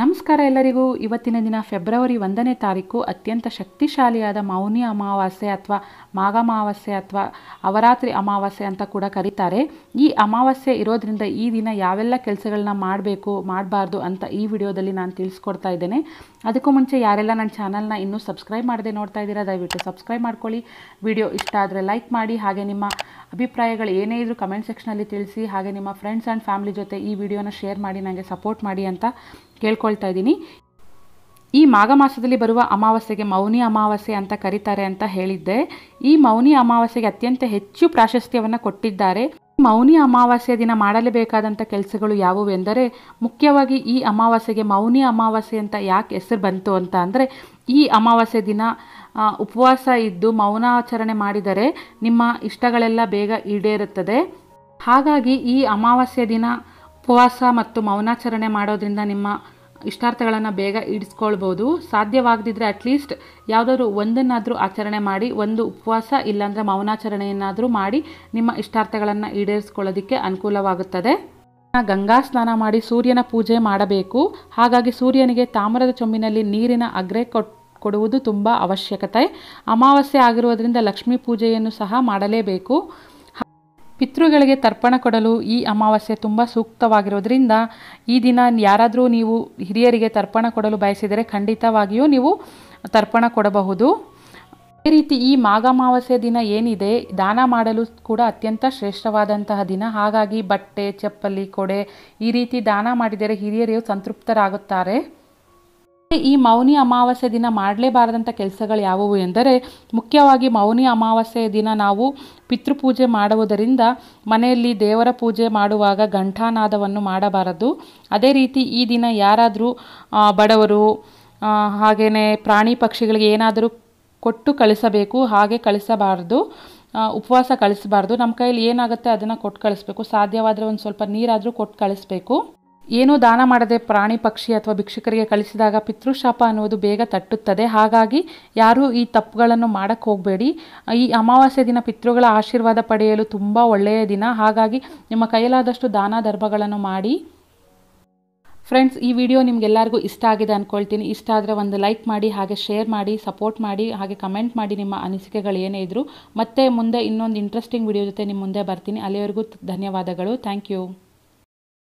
ನಮಸ್ಕಾರ ಎಲ್ಲರಿಗೂ ಇವತ್ತಿನ ದಿನ ಫೆಬ್ರವರಿ ಒಂದನೇ ತಾರೀಕು ಅತ್ಯಂತ ಶಕ್ತಿಶಾಲಿಯಾದ ಮೌನಿ ಅಮಾವಾಸ್ಯೆ ಅಥವಾ ಮಾಘ ಅಮಾವಾಸ್ಯೆ ಅಥವಾ ಅವರಾತ್ರಿ ಅಮಾವಾಸ್ಯೆ ಅಂತ ಕೂಡ ಕರೀತಾರೆ ಈ ಅಮಾವಾಸ್ಯೆ ಇರೋದ್ರಿಂದ ಈ ದಿನ ಯಾವೆಲ್ಲ ಕೆಲಸಗಳನ್ನ ಮಾಡಬೇಕು ಮಾಡಬಾರ್ದು ಅಂತ ಈ ವಿಡಿಯೋದಲ್ಲಿ ನಾನು ತಿಳಿಸ್ಕೊಡ್ತಾ ಇದ್ದೇನೆ ಅದಕ್ಕೂ ಮುಂಚೆ ಯಾರೆಲ್ಲ ನನ್ನ ಚಾನಲ್ನ ಇನ್ನೂ ಸಬ್ಸ್ಕ್ರೈಬ್ ಮಾಡದೆ ನೋಡ್ತಾ ಇದ್ದೀರಾ ದಯವಿಟ್ಟು ಸಬ್ಸ್ಕ್ರೈಬ್ ಮಾಡ್ಕೊಳ್ಳಿ ವಿಡಿಯೋ ಇಷ್ಟ ಆದರೆ ಲೈಕ್ ಮಾಡಿ ಹಾಗೆ ನಿಮ್ಮ ಅಭಿಪ್ರಾಯಗಳು ಏನೇ ಇದ್ದರೂ ಕಮೆಂಟ್ ಸೆಕ್ಷನಲ್ಲಿ ತಿಳಿಸಿ ಹಾಗೆ ನಿಮ್ಮ ಫ್ರೆಂಡ್ಸ್ ಆ್ಯಂಡ್ ಫ್ಯಾಮಿಲಿ ಜೊತೆ ಈ ವಿಡಿಯೋನ ಶೇರ್ ಮಾಡಿ ನನಗೆ ಸಪೋರ್ಟ್ ಮಾಡಿ ಅಂತ ಕೇಳ್ಕೊಳ್ತಾ ಇದ್ದೀನಿ ಈ ಮಾಘ ಮಾಸದಲ್ಲಿ ಬರುವ ಅಮಾವಾಸ್ಯೆಗೆ ಮೌನಿ ಅಮಾವಾಸ್ಯೆ ಅಂತ ಕರೀತಾರೆ ಅಂತ ಹೇಳಿದ್ದೆ ಈ ಮೌನಿ ಅಮಾವಾಸ್ಯೆಗೆ ಅತ್ಯಂತ ಹೆಚ್ಚು ಪ್ರಾಶಸ್ತ್ಯವನ್ನು ಕೊಟ್ಟಿದ್ದಾರೆ ಮೌನಿ ಅಮಾವಾಸ್ಯೆ ದಿನ ಮಾಡಲೇಬೇಕಾದಂಥ ಕೆಲಸಗಳು ಯಾವುವು ಎಂದರೆ ಮುಖ್ಯವಾಗಿ ಈ ಅಮಾವಾಸ್ಯೆಗೆ ಮೌನಿ ಅಮಾವಾಸ್ಯೆ ಅಂತ ಯಾಕೆ ಹೆಸರು ಬಂತು ಅಂತ ಅಂದರೆ ಈ ಅಮಾವಾಸ್ಯೆ ದಿನ ಉಪವಾಸ ಇದ್ದು ಮೌನಾಚರಣೆ ಮಾಡಿದರೆ ನಿಮ್ಮ ಇಷ್ಟಗಳೆಲ್ಲ ಬೇಗ ಈಡೇರುತ್ತದೆ ಹಾಗಾಗಿ ಈ ಅಮಾವಾಸ್ಯೆ ದಿನ ಉಪವಾಸ ಮತ್ತು ಮೌನಾಚರಣೆ ಮಾಡೋದ್ರಿಂದ ನಿಮ್ಮ ಇಷ್ಟಾರ್ಥಗಳನ್ನು ಬೇಗ ಇಡಿಸ್ಕೊಳ್ಬೋದು ಸಾಧ್ಯವಾಗದಿದ್ದರೆ ಅಟ್ಲೀಸ್ಟ್ ಯಾವುದಾದ್ರು ಒಂದನ್ನಾದರೂ ಆಚರಣೆ ಮಾಡಿ ಒಂದು ಉಪವಾಸ ಇಲ್ಲಾಂದರೆ ಮೌನಾಚರಣೆಯನ್ನಾದರೂ ಮಾಡಿ ನಿಮ್ಮ ಇಷ್ಟಾರ್ಥಗಳನ್ನು ಈಡೇರಿಸ್ಕೊಳ್ಳೋದಕ್ಕೆ ಅನುಕೂಲವಾಗುತ್ತದೆ ಗಂಗಾ ಸ್ನಾನ ಮಾಡಿ ಸೂರ್ಯನ ಪೂಜೆ ಮಾಡಬೇಕು ಹಾಗಾಗಿ ಸೂರ್ಯನಿಗೆ ತಾಮ್ರದ ಚೊಂಬಿನಲ್ಲಿ ನೀರಿನ ಅಗ್ರೆ ಕೊಟ್ಟು ಕೊಡುವುದು ತುಂಬ ಅವಶ್ಯಕತೆ ಅಮಾವಾಸ್ಯೆ ಆಗಿರುವುದರಿಂದ ಲಕ್ಷ್ಮೀ ಪೂಜೆಯನ್ನು ಸಹ ಮಾಡಲೇಬೇಕು ಪಿತೃಗಳಿಗೆ ತರ್ಪಣ ಕೊಡಲು ಈ ಅಮಾವಾಸ್ಯೆ ತುಂಬ ಸೂಕ್ತವಾಗಿರೋದ್ರಿಂದ ಈ ದಿನ ಯಾರಾದರೂ ನೀವು ಹಿರಿಯರಿಗೆ ತರ್ಪಣ ಕೊಡಲು ಬಯಸಿದರೆ ಖಂಡಿತವಾಗಿಯೂ ನೀವು ತರ್ಪಣ ಕೊಡಬಹುದು ಅದೇ ರೀತಿ ಈ ಮಾಘ ದಿನ ಏನಿದೆ ದಾನ ಮಾಡಲು ಕೂಡ ಅತ್ಯಂತ ಶ್ರೇಷ್ಠವಾದಂತಹ ದಿನ ಹಾಗಾಗಿ ಬಟ್ಟೆ ಚಪ್ಪಲಿ ಕೊಡೆ ಈ ರೀತಿ ದಾನ ಮಾಡಿದರೆ ಹಿರಿಯರು ಸಂತೃಪ್ತರಾಗುತ್ತಾರೆ ಈ ಮೌನಿ ಅಮಾವಾಸ್ಯೆ ದಿನ ಮಾಡಲೇಬಾರದಂಥ ಕೆಲಸಗಳು ಯಾವುವು ಎಂದರೆ ಮುಖ್ಯವಾಗಿ ಮೌನಿ ಅಮಾವಾಸ್ಯೆ ದಿನ ನಾವು ಪಿತೃಪೂಜೆ ಮಾಡುವುದರಿಂದ ಮನೆಯಲ್ಲಿ ದೇವರ ಪೂಜೆ ಮಾಡುವಾಗ ಘಂಟಾನಾದವನ್ನು ಮಾಡಬಾರದು ಅದೇ ರೀತಿ ಈ ದಿನ ಯಾರಾದರೂ ಬಡವರು ಹಾಗೆಯೇ ಪ್ರಾಣಿ ಪಕ್ಷಿಗಳಿಗೆ ಏನಾದರೂ ಕೊಟ್ಟು ಕಳಿಸಬೇಕು ಹಾಗೆ ಕಳಿಸಬಾರದು ಉಪವಾಸ ಕಳಿಸಬಾರ್ದು ನಮ್ಮ ಕೈಯಲ್ಲಿ ಏನಾಗುತ್ತೆ ಅದನ್ನು ಕೊಟ್ಟು ಕಳಿಸ್ಬೇಕು ಸಾಧ್ಯವಾದರೆ ಒಂದು ಸ್ವಲ್ಪ ನೀರಾದರೂ ಕೊಟ್ಟು ಕಳಿಸ್ಬೇಕು ಏನೂ ದಾನ ಮಾಡದೆ ಪ್ರಾಣಿ ಪಕ್ಷಿ ಅಥವಾ ಭಿಕ್ಷುಕರಿಗೆ ಕಳಿಸಿದಾಗ ಪಿತೃಶಾಪ ಅನ್ನುವುದು ಬೇಗ ತಟ್ಟುತ್ತದೆ ಹಾಗಾಗಿ ಯಾರೂ ಈ ತಪ್ಪುಗಳನ್ನು ಮಾಡಕ್ಕೆ ಹೋಗಬೇಡಿ ಈ ಅಮಾವಾಸ್ಯೆ ದಿನ ಪಿತೃಗಳ ಆಶೀರ್ವಾದ ಪಡೆಯಲು ತುಂಬ ಒಳ್ಳೆಯ ದಿನ ಹಾಗಾಗಿ ನಿಮ್ಮ ಕೈಲಾದಷ್ಟು ದಾನ ಧರ್ಮಗಳನ್ನು ಮಾಡಿ ಫ್ರೆಂಡ್ಸ್ ಈ ವಿಡಿಯೋ ನಿಮಗೆಲ್ಲರಿಗೂ ಇಷ್ಟ ಆಗಿದೆ ಅಂದ್ಕೊಳ್ತೀನಿ ಇಷ್ಟ ಆದರೆ ಒಂದು ಲೈಕ್ ಮಾಡಿ ಹಾಗೆ ಶೇರ್ ಮಾಡಿ ಸಪೋರ್ಟ್ ಮಾಡಿ ಹಾಗೆ ಕಮೆಂಟ್ ಮಾಡಿ ನಿಮ್ಮ ಅನಿಸಿಕೆಗಳು ಏನೇ ಇದ್ದರೂ ಮತ್ತೆ ಮುಂದೆ ಇನ್ನೊಂದು ಇಂಟ್ರೆಸ್ಟಿಂಗ್ ವಿಡಿಯೋ ಜೊತೆ ನಿಮ್ಮ ಮುಂದೆ ಬರ್ತೀನಿ ಅಲ್ಲಿವರೆಗೂ ಧನ್ಯವಾದಗಳು ಥ್ಯಾಂಕ್ ಯು